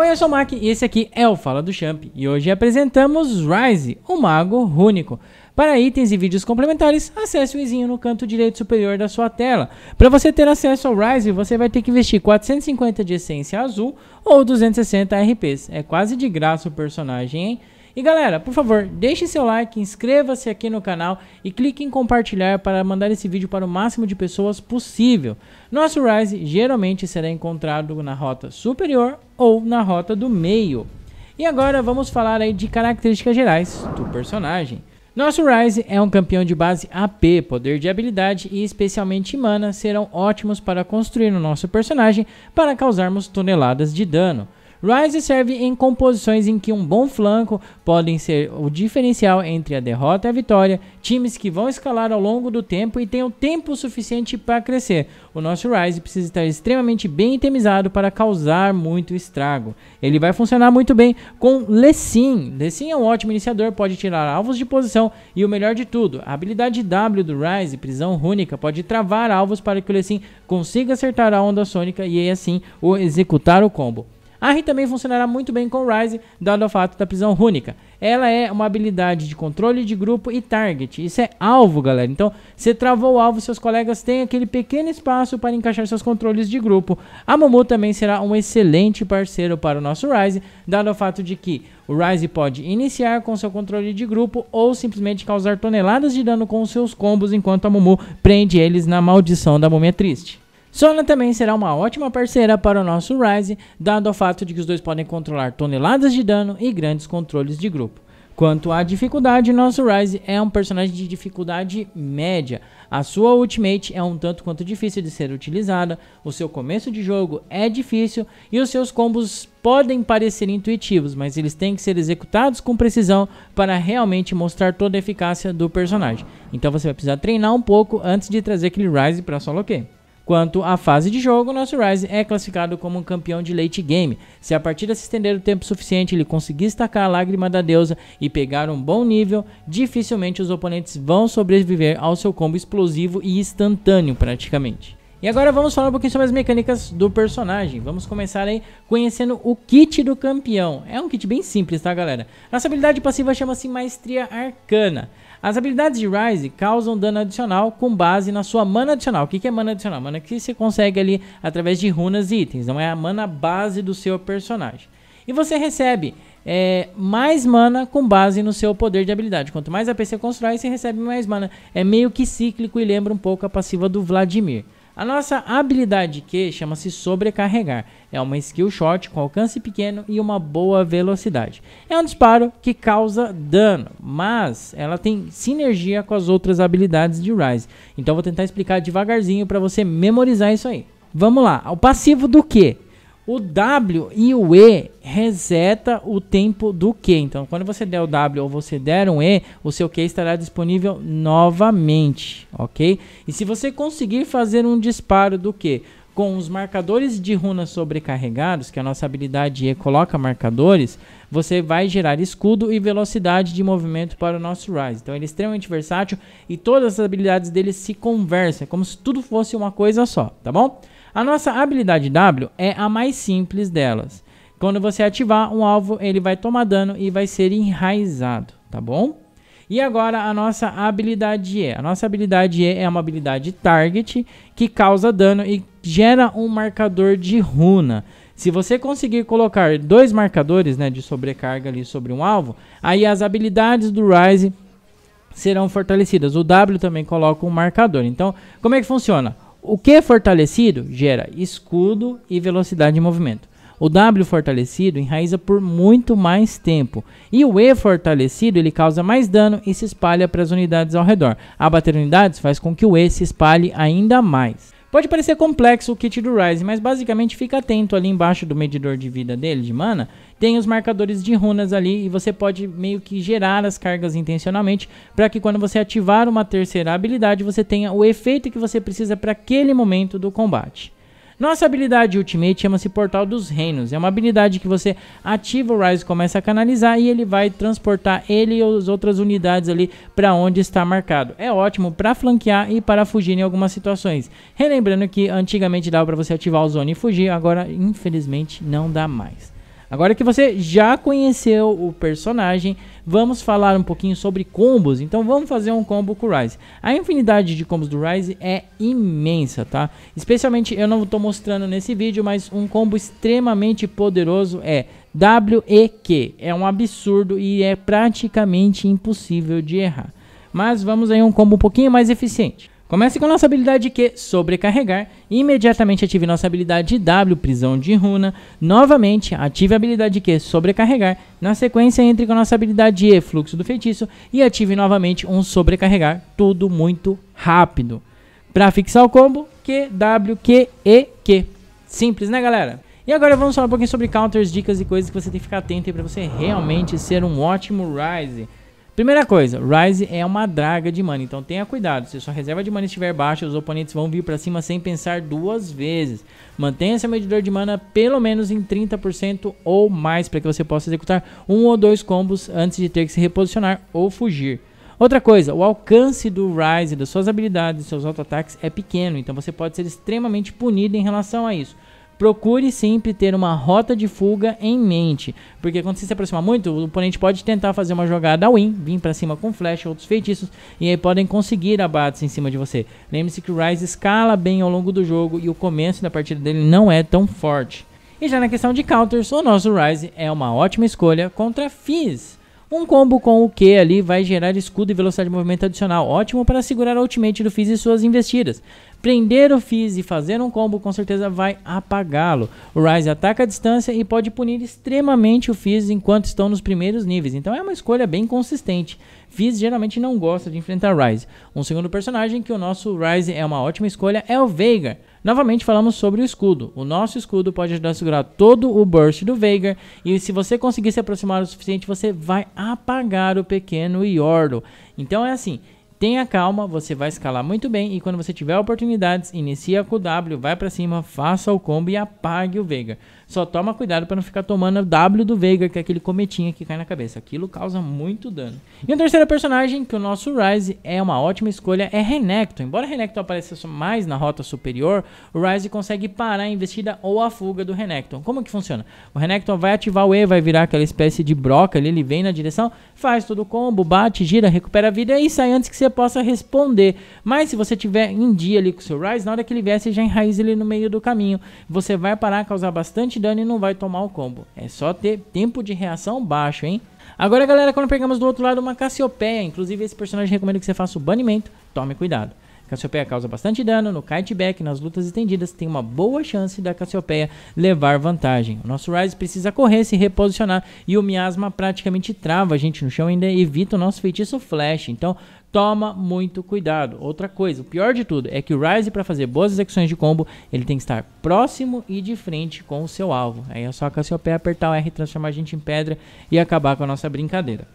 Oi, eu sou o Mac e esse aqui é o Fala do Champ e hoje apresentamos Rise, o Mago Rúnico. Para itens e vídeos complementares, acesse o izinho no canto direito superior da sua tela. Para você ter acesso ao Rise, você vai ter que investir 450 de essência azul ou 260 RPs. É quase de graça o personagem, hein? E galera, por favor, deixe seu like, inscreva-se aqui no canal e clique em compartilhar para mandar esse vídeo para o máximo de pessoas possível. Nosso Rise geralmente será encontrado na rota superior ou na rota do meio. E agora vamos falar aí de características gerais do personagem. Nosso Rise é um campeão de base AP, poder de habilidade e especialmente mana serão ótimos para construir no nosso personagem para causarmos toneladas de dano. Rise serve em composições em que um bom flanco podem ser o diferencial entre a derrota e a vitória, times que vão escalar ao longo do tempo e tenham tempo suficiente para crescer. O nosso Rise precisa estar extremamente bem itemizado para causar muito estrago. Ele vai funcionar muito bem com Lessin. Lessin é um ótimo iniciador, pode tirar alvos de posição e o melhor de tudo, a habilidade W do Rise, prisão rúnica, pode travar alvos para que o Lessin consiga acertar a onda sônica e assim o executar o combo. Arri também funcionará muito bem com Rise, dado o fato da prisão rúnica. Ela é uma habilidade de controle de grupo e target. Isso é alvo, galera. Então, você travou o alvo, seus colegas têm aquele pequeno espaço para encaixar seus controles de grupo. A Mumu também será um excelente parceiro para o nosso Rise, dado o fato de que o Rise pode iniciar com seu controle de grupo ou simplesmente causar toneladas de dano com seus combos enquanto a Mumu prende eles na maldição da múmia é triste. Sona também será uma ótima parceira para o nosso Rise, dado o fato de que os dois podem controlar toneladas de dano e grandes controles de grupo. Quanto à dificuldade, nosso Rise é um personagem de dificuldade média. A sua ultimate é um tanto quanto difícil de ser utilizada, o seu começo de jogo é difícil e os seus combos podem parecer intuitivos, mas eles têm que ser executados com precisão para realmente mostrar toda a eficácia do personagem. Então você vai precisar treinar um pouco antes de trazer aquele Rise para solo queue. Quanto à fase de jogo, nosso Rise é classificado como um campeão de late game. Se a partida se estender o tempo suficiente, ele conseguir destacar a lágrima da deusa e pegar um bom nível, dificilmente os oponentes vão sobreviver ao seu combo explosivo e instantâneo praticamente. E agora vamos falar um pouquinho sobre as mecânicas do personagem. Vamos começar aí conhecendo o kit do campeão. É um kit bem simples, tá galera? Nossa habilidade passiva chama-se Maestria Arcana. As habilidades de Rise causam dano adicional com base na sua mana adicional. O que é mana adicional? Mana que você consegue ali através de runas e itens, não é a mana base do seu personagem. E você recebe é, mais mana com base no seu poder de habilidade. Quanto mais AP você constrói, você recebe mais mana. É meio que cíclico e lembra um pouco a passiva do Vladimir. A nossa habilidade Q chama-se sobrecarregar. É uma skill shot com alcance pequeno e uma boa velocidade. É um disparo que causa dano, mas ela tem sinergia com as outras habilidades de Rise. Então vou tentar explicar devagarzinho para você memorizar isso aí. Vamos lá, o passivo do Q o W e o E reseta o tempo do Q. Então, quando você der o W ou você der um E, o seu Q estará disponível novamente, ok? E se você conseguir fazer um disparo do Q com os marcadores de runas sobrecarregados, que a nossa habilidade E coloca marcadores, você vai gerar escudo e velocidade de movimento para o nosso Rise. Então ele é extremamente versátil e todas as habilidades dele se conversam, é como se tudo fosse uma coisa só, tá bom? A nossa habilidade W é a mais simples delas. Quando você ativar um alvo, ele vai tomar dano e vai ser enraizado, tá bom? E agora a nossa habilidade E. A nossa habilidade E é uma habilidade target que causa dano e gera um marcador de runa. Se você conseguir colocar dois marcadores né, de sobrecarga ali sobre um alvo, aí as habilidades do Rise serão fortalecidas. O W também coloca um marcador. Então, como é que funciona? O Q é fortalecido gera escudo e velocidade de movimento. O W fortalecido enraiza por muito mais tempo. E o E fortalecido ele causa mais dano e se espalha para as unidades ao redor. Abater unidades faz com que o E se espalhe ainda mais. Pode parecer complexo o kit do Rise, mas basicamente fica atento ali embaixo do medidor de vida dele, de mana, tem os marcadores de runas ali e você pode meio que gerar as cargas intencionalmente para que quando você ativar uma terceira habilidade você tenha o efeito que você precisa para aquele momento do combate. Nossa habilidade Ultimate chama-se Portal dos Reinos. É uma habilidade que você ativa o Rise, começa a canalizar e ele vai transportar ele e as outras unidades ali para onde está marcado. É ótimo para flanquear e para fugir em algumas situações. Relembrando que antigamente dava para você ativar o zone e fugir, agora infelizmente não dá mais. Agora que você já conheceu o personagem, vamos falar um pouquinho sobre combos. Então vamos fazer um combo com o Ryze. A infinidade de combos do Ryze é imensa, tá? Especialmente, eu não estou mostrando nesse vídeo, mas um combo extremamente poderoso é W e Q. É um absurdo e é praticamente impossível de errar. Mas vamos aí um combo um pouquinho mais eficiente. Comece com nossa habilidade Q, sobrecarregar, imediatamente ative nossa habilidade W, prisão de runa. Novamente, ative a habilidade Q, sobrecarregar. Na sequência, entre com nossa habilidade E, fluxo do feitiço, e ative novamente um sobrecarregar, tudo muito rápido. Para fixar o combo, Q, W, Q, E, Q. Simples, né, galera? E agora vamos falar um pouquinho sobre counters, dicas e coisas que você tem que ficar atento aí para você realmente ser um ótimo Rise. Primeira coisa, Rise é uma draga de mana, então tenha cuidado. Se sua reserva de mana estiver baixa, os oponentes vão vir para cima sem pensar duas vezes. Mantenha seu medidor de mana pelo menos em 30% ou mais para que você possa executar um ou dois combos antes de ter que se reposicionar ou fugir. Outra coisa, o alcance do Rise, das suas habilidades, e seus auto-ataques é pequeno, então você pode ser extremamente punido em relação a isso. Procure sempre ter uma rota de fuga em mente, porque quando você se aproxima muito, o oponente pode tentar fazer uma jogada win, vir para cima com flash, outros feitiços, e aí podem conseguir abates em cima de você. Lembre-se que o Ryze escala bem ao longo do jogo e o começo da partida dele não é tão forte. E já na questão de counters, o nosso Ryze é uma ótima escolha contra Fizz. Um combo com o Q ali vai gerar escudo e velocidade de movimento adicional, ótimo para segurar a ultimate do Fizz e suas investidas. Prender o Fizz e fazer um combo com certeza vai apagá-lo. O Ryze ataca a distância e pode punir extremamente o Fizz enquanto estão nos primeiros níveis, então é uma escolha bem consistente. Fizz geralmente não gosta de enfrentar Ryze. Um segundo personagem que o nosso Ryze é uma ótima escolha é o Veigar. Novamente falamos sobre o escudo. O nosso escudo pode ajudar a segurar todo o burst do Veigar. E se você conseguir se aproximar o suficiente, você vai apagar o pequeno Yordle. Então é assim, Tenha calma, você vai escalar muito bem e quando você tiver oportunidades, inicia com o W, vai para cima, faça o combo e apague o Veigar. Só toma cuidado para não ficar tomando W do Veigar, que é aquele cometinha que cai na cabeça. Aquilo causa muito dano. E o terceiro personagem, que o nosso Ryze é uma ótima escolha, é Renekton. Embora Renekton apareça mais na rota superior, o Ryze consegue parar a investida ou a fuga do Renekton. Como que funciona? O Renekton vai ativar o E, vai virar aquela espécie de broca ali, ele vem na direção, faz todo o combo, bate, gira, recupera a vida e sai antes que você possa responder. Mas se você tiver em dia ali com o seu Ryze, na hora que ele vier, você já enraiza ele no meio do caminho. Você vai parar, causar bastante e não vai tomar o combo. É só ter tempo de reação baixo, hein? Agora, galera, quando pegamos do outro lado uma Cassiopeia, inclusive esse personagem recomendo que você faça o banimento, tome cuidado. Cassiopeia causa bastante dano, no kiteback, nas lutas estendidas, tem uma boa chance da Cassiopeia levar vantagem. O nosso Rise precisa correr, se reposicionar e o miasma praticamente trava a gente no chão ainda evita o nosso feitiço flash. Então, toma muito cuidado. Outra coisa, o pior de tudo é que o Rise para fazer boas execuções de combo, ele tem que estar próximo e de frente com o seu alvo. Aí é só a Cassiopeia apertar o R, transformar a gente em pedra e acabar com a nossa brincadeira.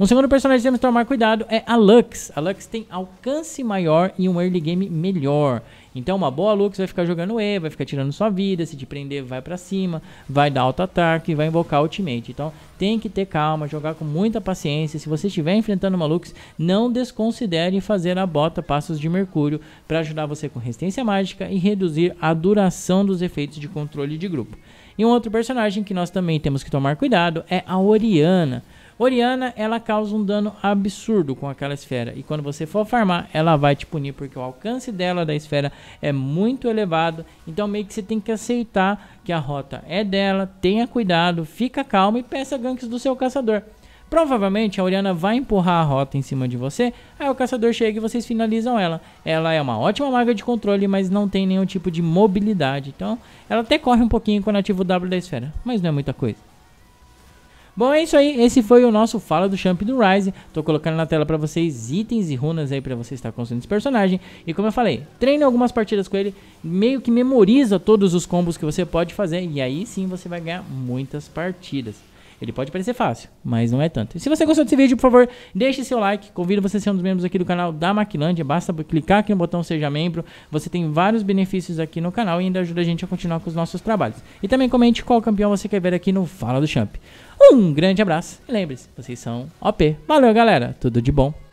Um segundo personagem que temos que tomar cuidado é a Lux. A Lux tem alcance maior e um early game melhor. Então uma boa Lux vai ficar jogando E, vai ficar tirando sua vida, se te prender vai para cima, vai dar auto-ataque, vai invocar ultimate. Então tem que ter calma, jogar com muita paciência. Se você estiver enfrentando uma Lux, não desconsidere fazer a bota Passos de Mercúrio para ajudar você com resistência mágica e reduzir a duração dos efeitos de controle de grupo. E um outro personagem que nós também temos que tomar cuidado é a Oriana. Oriana, ela causa um dano absurdo com aquela esfera. E quando você for farmar, ela vai te punir, porque o alcance dela da esfera é muito elevado. Então meio que você tem que aceitar que a rota é dela, tenha cuidado, fica calmo e peça ganks do seu caçador. Provavelmente a Oriana vai empurrar a rota em cima de você, aí o caçador chega e vocês finalizam ela. Ela é uma ótima maga de controle, mas não tem nenhum tipo de mobilidade. Então, ela até corre um pouquinho quando ativa o W da esfera, mas não é muita coisa. Bom, é isso aí. Esse foi o nosso Fala do Champ do Rise. Tô colocando na tela para vocês itens e runas aí para você estar construindo esse personagem. E como eu falei, treine algumas partidas com ele, meio que memoriza todos os combos que você pode fazer. E aí sim você vai ganhar muitas partidas. Ele pode parecer fácil, mas não é tanto. E se você gostou desse vídeo, por favor, deixe seu like. Convido você a ser um dos membros aqui do canal da Maquilândia. Basta clicar aqui no botão Seja Membro. Você tem vários benefícios aqui no canal e ainda ajuda a gente a continuar com os nossos trabalhos. E também comente qual campeão você quer ver aqui no Fala do Champ. Um grande abraço e lembre-se, vocês são OP. Valeu, galera. Tudo de bom.